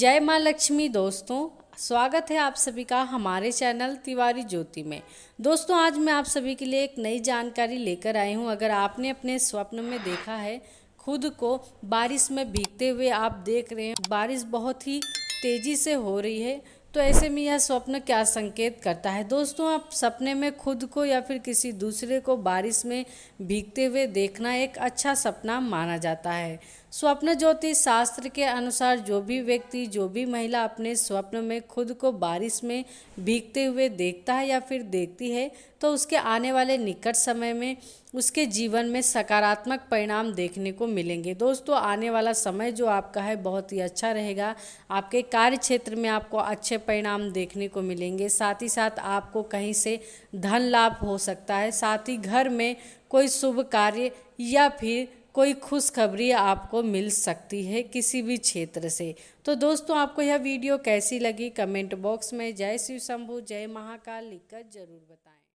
जय माँ लक्ष्मी दोस्तों स्वागत है आप सभी का हमारे चैनल तिवारी ज्योति में दोस्तों आज मैं आप सभी के लिए एक नई जानकारी लेकर आई हूँ अगर आपने अपने स्वप्न में देखा है खुद को बारिश में भीगते हुए आप देख रहे हैं बारिश बहुत ही तेज़ी से हो रही है तो ऐसे में यह स्वप्न क्या संकेत करता है दोस्तों आप सपने में खुद को या फिर किसी दूसरे को बारिश में भीगते हुए देखना एक अच्छा सपना माना जाता है स्वप्न ज्योतिष शास्त्र के अनुसार जो भी व्यक्ति जो भी महिला अपने स्वप्न में खुद को बारिश में भीगते हुए देखता है या फिर देखती है तो उसके आने वाले निकट समय में उसके जीवन में सकारात्मक परिणाम देखने को मिलेंगे दोस्तों आने वाला समय जो आपका है बहुत ही अच्छा रहेगा आपके कार्य क्षेत्र में आपको अच्छे परिणाम देखने को मिलेंगे साथ ही साथ आपको कहीं से धन लाभ हो सकता है साथ ही घर में कोई शुभ कार्य या फिर कोई खुशखबरी आपको मिल सकती है किसी भी क्षेत्र से तो दोस्तों आपको यह वीडियो कैसी लगी कमेंट बॉक्स में जय शिव शंभू जय महाकाल लिखकर जरूर बताएं